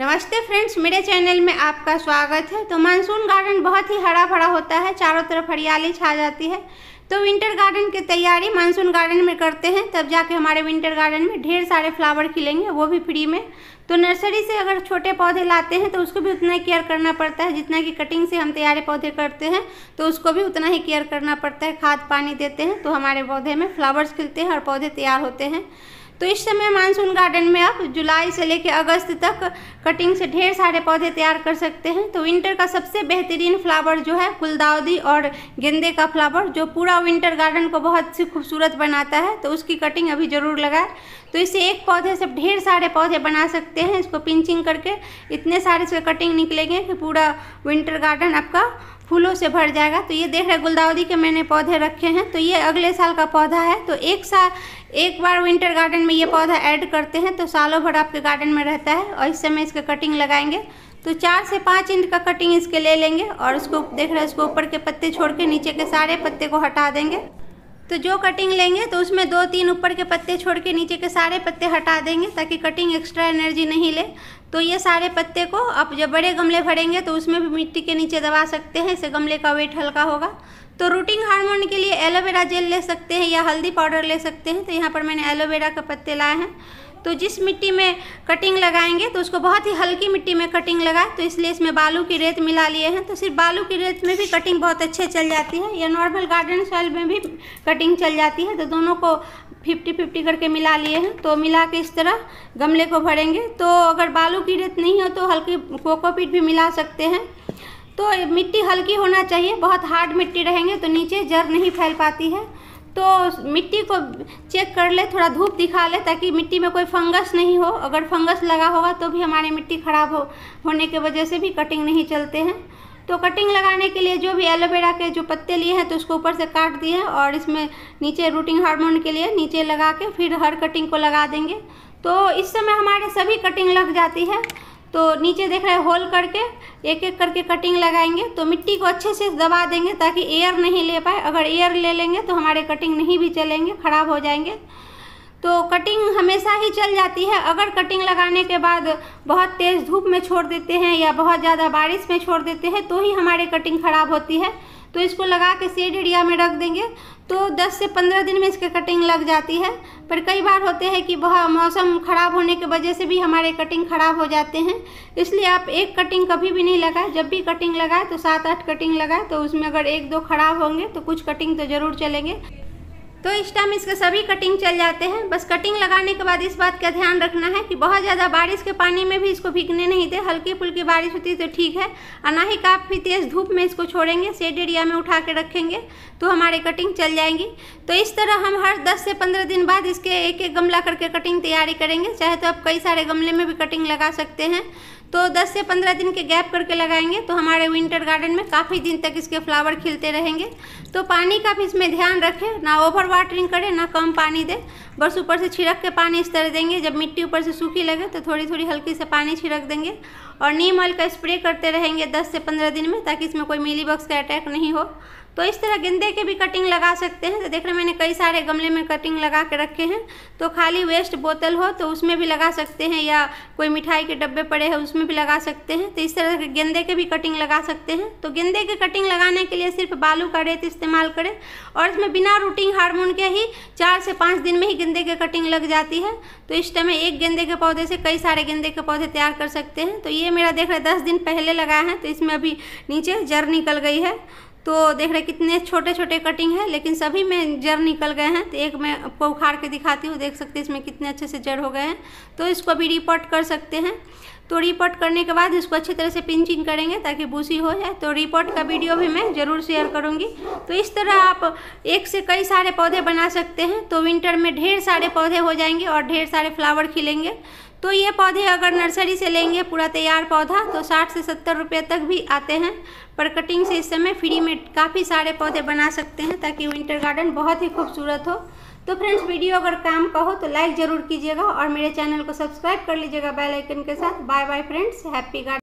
नमस्ते फ्रेंड्स मेरे चैनल में आपका स्वागत है तो मानसून गार्डन बहुत ही हरा भरा होता है चारों तरफ हरियाली छा जाती है तो विंटर गार्डन की तैयारी मानसून गार्डन में करते हैं तब जाके हमारे विंटर गार्डन में ढेर सारे फ्लावर खिलेंगे वो भी फ्री में तो नर्सरी से अगर छोटे पौधे लाते हैं तो उसको भी उतना ही केयर करना पड़ता है जितना कि कटिंग से हम तैयारे पौधे करते हैं तो उसको भी उतना ही केयर करना पड़ता है खाद पानी देते हैं तो हमारे पौधे में फ्लावर्स खिलते हैं और पौधे तैयार होते हैं तो इस समय मानसून गार्डन में आप जुलाई से लेकर अगस्त तक कटिंग से ढेर सारे पौधे तैयार कर सकते हैं तो विंटर का सबसे बेहतरीन फ्लावर जो है गुलदाउदी और गेंदे का फ्लावर जो पूरा विंटर गार्डन को बहुत सी खूबसूरत बनाता है तो उसकी कटिंग अभी ज़रूर लगाए तो इससे एक पौधे से ढेर सारे पौधे बना सकते हैं इसको पिंचिंग करके इतने सारे से कटिंग निकलेंगे कि पूरा विंटर गार्डन आपका फूलों से भर जाएगा तो ये देख रहे गुलदाउदी के मैंने पौधे रखे हैं तो ये अगले साल का पौधा है तो एक साल एक बार विंटर गार्डन में ये पौधा ऐड करते हैं तो सालों भर आपके गार्डन में रहता है और इस समय इसका कटिंग लगाएंगे तो चार से पाँच इंच का कटिंग इसके ले लेंगे और उसको देख रहे हैं उसको ऊपर के पत्ते छोड़ के नीचे के सारे पत्ते को हटा देंगे तो जो कटिंग लेंगे तो उसमें दो तीन ऊपर के पत्ते छोड़ के नीचे के सारे पत्ते हटा देंगे ताकि कटिंग एक्स्ट्रा एनर्जी नहीं ले तो ये सारे पत्ते को आप जब बड़े गमले भरेंगे तो उसमें भी मिट्टी के नीचे दबा सकते हैं इससे गमले का वेट हल्का होगा तो रूटिंग हार्मोन के लिए एलोवेरा जेल ले सकते हैं या हल्दी पाउडर ले सकते हैं तो यहाँ पर मैंने एलोवेरा के पत्ते लाए हैं तो जिस मिट्टी में कटिंग लगाएंगे तो उसको बहुत ही हल्की मिट्टी में कटिंग लगाए तो इसलिए इसमें बालू की रेत मिला लिए हैं तो सिर्फ बालू की रेत में भी कटिंग बहुत अच्छे चल जाती है या नॉर्मल गार्डन सॉइल में भी कटिंग चल जाती है तो दोनों को फिफ्टी फिफ्टी करके मिला लिए हैं तो मिला के इस तरह गमले को भरेंगे तो अगर बालू की रेत नहीं हो तो हल्की कोकोपीट भी मिला सकते हैं तो मिट्टी हल्की होना चाहिए बहुत हार्ड मिट्टी रहेंगे तो नीचे जड़ नहीं फैल पाती है तो मिट्टी को चेक कर ले थोड़ा धूप दिखा ले ताकि मिट्टी में कोई फंगस नहीं हो अगर फंगस लगा होगा तो भी हमारी मिट्टी ख़राब हो होने की वजह से भी कटिंग नहीं चलते हैं तो कटिंग लगाने के लिए जो भी एलोवेरा के जो पत्ते लिए हैं तो उसको ऊपर से काट दिए और इसमें नीचे रूटिंग हार्मोन के लिए नीचे लगा के फिर हर कटिंग को लगा देंगे तो इस समय हमारे सभी कटिंग लग जाती है तो नीचे देख रहे हैं होल करके एक एक करके कटिंग लगाएंगे तो मिट्टी को अच्छे से दबा देंगे ताकि एयर नहीं ले पाए अगर एयर ले लेंगे तो हमारे कटिंग नहीं भी चलेंगे ख़राब हो जाएंगे तो कटिंग हमेशा ही चल जाती है अगर कटिंग लगाने के बाद बहुत तेज़ धूप में छोड़ देते हैं या बहुत ज़्यादा बारिश में छोड़ देते हैं तो ही हमारे कटिंग ख़राब होती है तो इसको लगा के सेड एरिया में रख देंगे तो 10 से 15 दिन में इसकी कटिंग लग जाती है पर कई बार होते हैं कि बहुत मौसम ख़राब होने की वजह से भी हमारे कटिंग ख़राब हो जाते हैं इसलिए आप एक कटिंग कभी भी नहीं लगाए जब भी कटिंग लगाए तो सात आठ कटिंग लगाएं तो उसमें अगर एक दो खराब होंगे तो कुछ कटिंग तो ज़रूर चलेंगे तो इस टाइम इसके सभी कटिंग चल जाते हैं बस कटिंग लगाने के बाद इस बात का ध्यान रखना है कि बहुत ज़्यादा बारिश के पानी में भी इसको भीगने नहीं दे हल्की फुल्की बारिश होती तो ठीक है और ना ही काफ़ी तेज़ धूप में इसको छोड़ेंगे सेड एरिया में उठा के रखेंगे तो हमारे कटिंग चल जाएंगी तो इस तरह हम हर दस से पंद्रह दिन बाद इसके एक एक गमला करके कटिंग तैयारी करेंगे चाहे तो आप कई सारे गमले में भी कटिंग लगा सकते हैं तो 10 से 15 दिन के गैप करके लगाएंगे तो हमारे विंटर गार्डन में काफ़ी दिन तक इसके फ्लावर खिलते रहेंगे तो पानी का भी इसमें ध्यान रखें ना ओवर वाटरिंग करें ना कम पानी दें बस ऊपर से छिड़क के पानी इस तरह देंगे जब मिट्टी ऊपर से सूखी लगे तो थोड़ी थोड़ी हल्की से पानी छिड़क देंगे और नीम ऑयल का स्प्रे करते रहेंगे 10 से 15 दिन में ताकि इसमें कोई मिली बक्स का अटैक नहीं हो तो इस तरह गेंदे के भी कटिंग लगा सकते हैं तो देख रहे मैंने कई सारे गमले में कटिंग लगा के रखे हैं तो खाली वेस्ट बोतल हो तो उसमें भी लगा सकते हैं या कोई मिठाई के डब्बे पड़े हैं उसमें भी लगा सकते हैं तो इस तरह के गेंदे के भी कटिंग लगा सकते हैं तो गेंदे की कटिंग लगाने के लिए सिर्फ बालू का रेत इस्तेमाल करें और इसमें बिना रूटिंग हारमोन के ही चार से पाँच दिन में ही गेंदे की कटिंग लग जाती है तो इस समय एक गेंदे के पौधे से कई सारे गेंदे के पौधे तैयार कर सकते हैं तो ये मेरा देख रहे दस दिन पहले लगाया है तो इसमें अभी नीचे जर निकल गई है तो देख रहे कितने छोटे छोटे कटिंग है लेकिन सभी में जड़ निकल गए हैं तो एक मैं आपको उखाड़ के दिखाती हूँ देख सकते हैं इसमें कितने अच्छे से जड़ हो गए हैं तो इसको भी रिपोर्ट कर सकते हैं तो रिपोर्ट करने के बाद इसको अच्छी तरह से पिंचिंग करेंगे ताकि भूसी हो जाए तो रिपोर्ट का वीडियो भी मैं ज़रूर शेयर करूँगी तो इस तरह आप एक से कई सारे पौधे बना सकते हैं तो विंटर में ढेर सारे पौधे हो जाएंगे और ढेर सारे फ्लावर खिलेंगे तो ये पौधे अगर नर्सरी से लेंगे पूरा तैयार पौधा तो साठ से सत्तर रुपये तक भी आते हैं पर कटिंग से इस समय फ्री में काफ़ी सारे पौधे बना सकते हैं ताकि विंटर गार्डन बहुत ही खूबसूरत हो तो फ्रेंड्स वीडियो अगर काम का हो तो लाइक ज़रूर कीजिएगा और मेरे चैनल को सब्सक्राइब कर लीजिएगा बेल आइकन के साथ bye bye friends happy guard